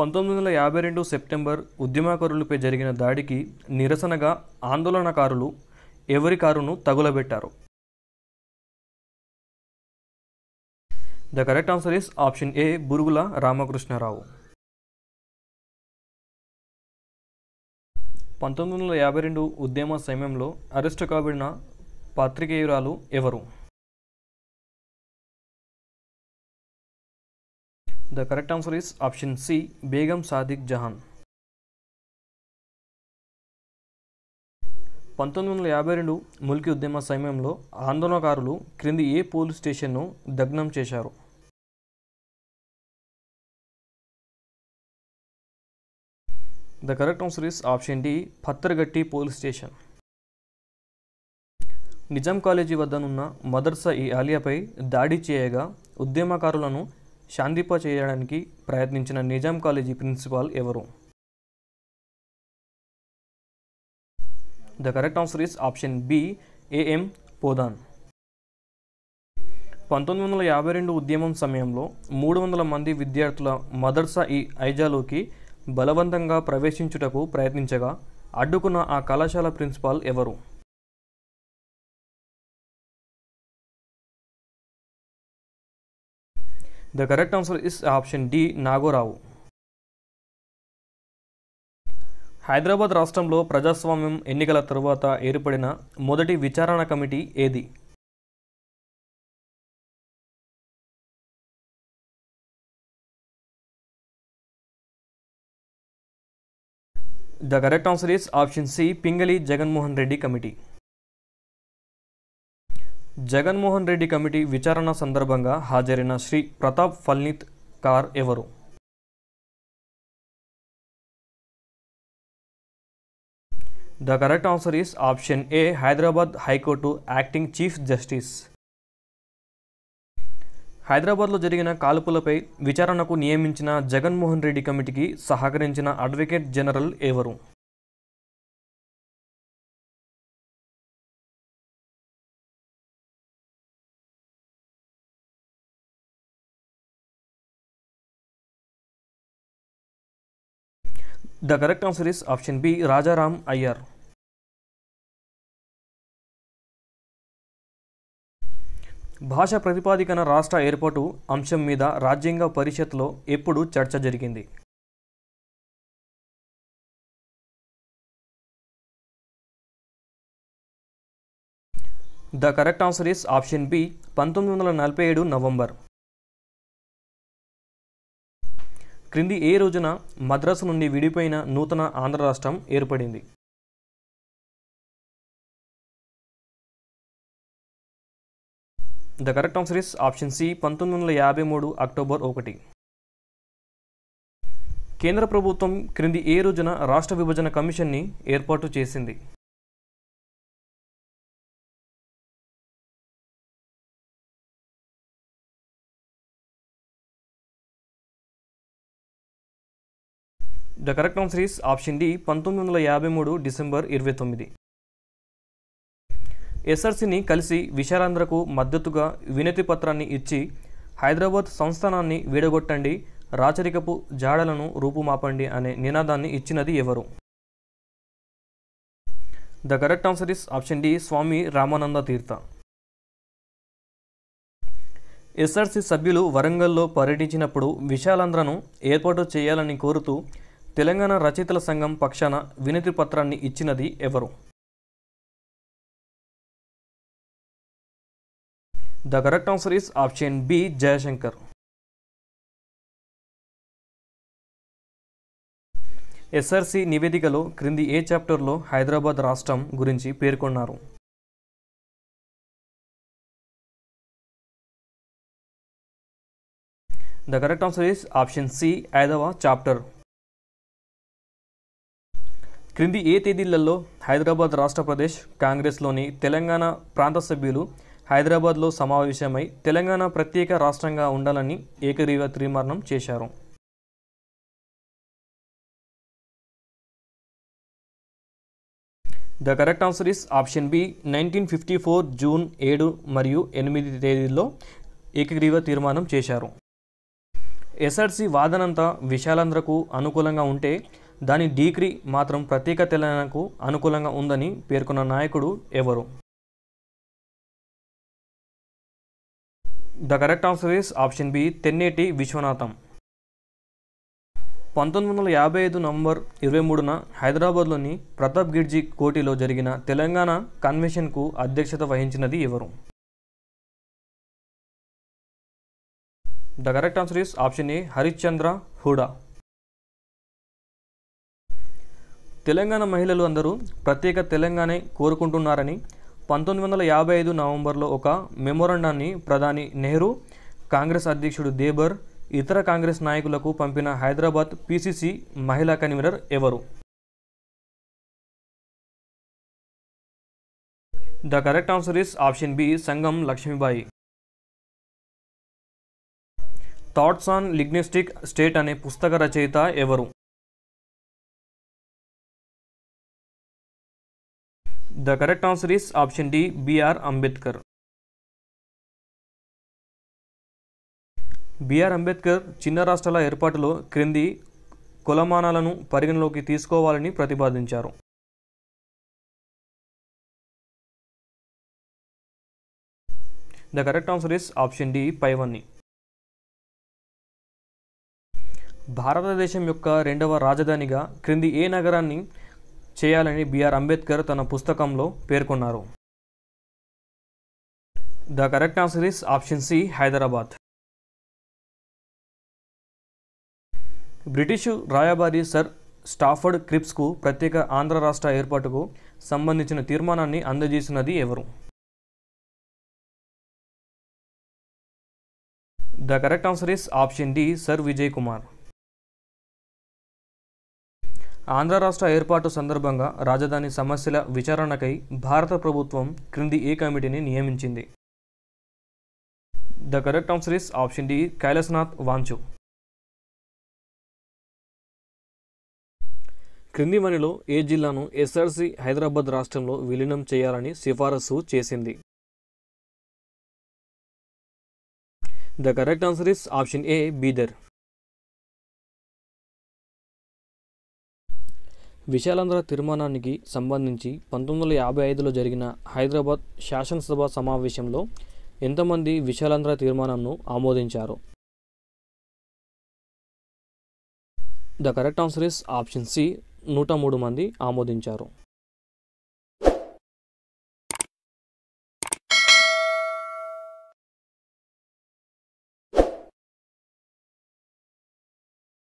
పంతొమ్మిది వందల యాభై రెండు సెప్టెంబర్ ఉద్యమకారులపై జరిగిన దాడికి నిరసనగా ఆందోళనకారులు ఎవరి కారును తగులబెట్టారు the correct answer is option A Burugula Ramakrishna Rao పంతొమ్మిది వందల యాభై రెండు ఉద్యమ సమయంలో అరెస్టు కాబడిన పాత్రికేయురాలు ఎవరు the correct answer is option C Begum Sadiq Jahan పంతొమ్మిది వందల యాభై రెండు ముల్కి ఉద్యమ సమయంలో ఆందోళనకారులు క్రింది ఏ పోలీస్ స్టేషన్ను దగ్నం చేశారు the correct answer is option D Pattargatti police station Nizam college వద్దనున్న మదర్సా ఈ ఆలియాపై దాడి చేయగా ఉద్యమకారులను శాంతిప చేయడానికి ప్రయత్నించిన నిజాం కాలేజీ ప్రిన్సిపాల్ ఎవరు the correct answer is option B AM Podan పంతొమ్మిది వందల యాభై రెండు ఉద్యమం సమయంలో మూడు వందల మంది విద్యార్థుల మదర్సా ఈ ఐజాలోకి బలవంతంగా ప్రవేశించుటకు ప్రయత్నించగా అడ్డుకున్న ఆ కళాశాల ప్రిన్సిపాల్ ఎవరు the correct answer is option D Nagorao Hyderabad రాష్ట్రంలో ప్రజాస్వామ్యం ఎన్నికల తరువాత ఏర్పడిన మొదటి విచారణ కమిటీ ఏది the correct answer is option C Pingali Jaganmohan Reddy committee Jaganmohan Reddy committee విచారణ సందర్భంగా హాజరైన శ్రీ ప్రతాప్ ఫల్నిత్ కార్ ఎవరు the correct answer is option A Hyderabad high court acting chief justice హైదరాబాద్లో జరిగిన కాల్పులపై విచారణకు నియమించిన జగన్మోహన్ రెడ్డి కమిటీకి సహకరించిన అడ్వకేట్ జనరల్ ఎవరు the correct answer is option B Rajaram Iyer భాష ప్రతిపాదికన రాష్ట్ర ఏర్పాటు అంశం మీద రాజ్యాంగ పరిషత్లో ఎప్పుడు చర్చ జరిగింది the correct answer is option B పంతొమ్మిది వందల నలభై ఏడు నవంబర్ క్రింది ఏ రోజున మద్రాసు నుండి విడిపోయిన నూతన ఆంధ్ర రాష్ట్రం ఏర్పడింది the correct answer is option C పంతొమ్మిది వందల యాభై మూడు అక్టోబర్ ఒకటి కేంద్ర ప్రభుత్వం క్రింది ఏ రోజున రాష్ట్ర విభజన కమిషన్ని ఏర్పాటు చేసింది the correct answer is option D పంతొమ్మిది వందల యాభై మూడు డిసెంబర్ ఇరవై తొమ్మిది ఎస్ఆర్సీని కలిసి విశాలాంధ్రకు మద్దతుగా వినతి పత్రాన్ని ఇచ్చి హైదరాబాద్ సంస్థానాన్ని వీడగొట్టండి రాచరికపు జాడలను రూపుమాపండి అనే నినాదాన్ని ఇచ్చినది ఎవరు the correct answer is option D Swami Ramananda Tirtha SRC సభ్యులు వరంగల్లో పర్యటించినప్పుడు విశాలాంధ్రను ఏర్పాటు చేయాలని కోరుతూ తెలంగాణ రచయితల సంఘం పక్షాన వినతి పత్రాన్ని ఇచ్చినది ఎవరు the correct answer is option B Jayashankar SRC నివేదికలో క్రింది ఏ చాప్టర్లో హైదరాబాద్ రాష్ట్రం గురించి పేర్కొన్నారు the correct answer is option C ఐదవ చాప్టర్ క్రింది ఏ తేదీలలో హైదరాబాద్ రాష్ట్ర ప్రదేశ్ కాంగ్రెస్లోని తెలంగాణ ప్రాంత సభ్యులు హైదరాబాద్లో సమావేశమై తెలంగాణ ప్రత్యేక రాష్ట్రంగా ఉండాలని ఏకగ్రీవ తీర్మానం చేశారు the correct answer is option B nineteen fifty four June ఏడు మరియు ఎనిమిది తేదీల్లో ఏకగ్రీవ తీర్మానం చేశారు ఎస్ఆర్సి వాదనంతా విశాలంధ్రకు అనుకూలంగా ఉంటే దాని డిగ్రీ మాత్రం ప్రత్యేక తెలంగాణకు అనుకూలంగా ఉందని పేర్కొన్న నాయకుడు ఎవరు the correct answer is option B Tenneti Viswanatham పంతొమ్మిది వందల యాభై ఐదు నవంబర్ ఇరవై మూడున హైదరాబాద్లోని ప్రతాప్ గిర్జీ కోటిలో జరిగిన తెలంగాణ కన్వెన్షన్కు అధ్యక్షత వహించినది ఎవరు the correct answer is option A Harishchandra Huda Telangana మహిళలు అందరూ ప్రత్యేక తెలంగాణే కోరుకుంటున్నారని పంతొమ్మిది వందల యాభై ఐదు నవంబర్లో ఒక మెమోరాండాన్ని ప్రధాని నెహ్రూ కాంగ్రెస్ అధ్యక్షుడు దేబర్ ఇతర కాంగ్రెస్ నాయకులకు పంపిన హైదరాబాద్ పిసిసి మహిళా కన్వీనర్ ఎవరు the correct answer is option B Sangam Lakshmibai thoughts on linguistic state అనే పుస్తక రచయిత ఎవరు the correct answer is option D B.R. Ambedkar. BR Ambedkar చిన్న రాష్ట్రాల ఏర్పాటులో క్రింది కులమానాలను పరిగణలోకి తీసుకోవాలని ప్రతిపాదించారు the correct answer is option D పైవన్ని భారతదేశం యొక్క రెండవ రాజధానిగా క్రింది ఏ నగరాన్ని చేయాలని బిఆర్ అంబేద్కర్ తన పుస్తకంలో పేర్కొన్నారు the correct answer is option C Hyderabad British రాయబారి సర్ స్టాఫర్డ్ క్రిప్స్కు ప్రత్యేక ఆంధ్ర రాష్ట్ర ఏర్పాటుకు సంబంధించిన తీర్మానాన్ని అందజేసినది ఎవరు the correct answer is option D sir Vijay Kumar Andhra రాష్ట్ర ఏర్పాటు సందర్భంగా రాజధాని సమస్యల విచారణకై భారత ప్రభుత్వం క్రింది ఏ కమిటీని నియమించింది the correct answer is option D Kailasanath Wanchoo క్రింది మనలో ఏ జిల్లాను ఎస్ఆర్సి హైదరాబాద్ రాష్ట్రంలో విలీనం చేయాలని సిఫారసు చేసింది the correct answer is option A Bidar Vishalandhra తీర్మానానికి సంబంధించి పంతొమ్మిది వందల యాభై ఐదులో జరిగిన హైదరాబాద్ శాసనసభ సమావేశంలో ఎంతమంది విశాలాంధ్ర తీర్మానంను ఆమోదించారు the correct answer is option C నూట మూడు మంది ఆమోదించారు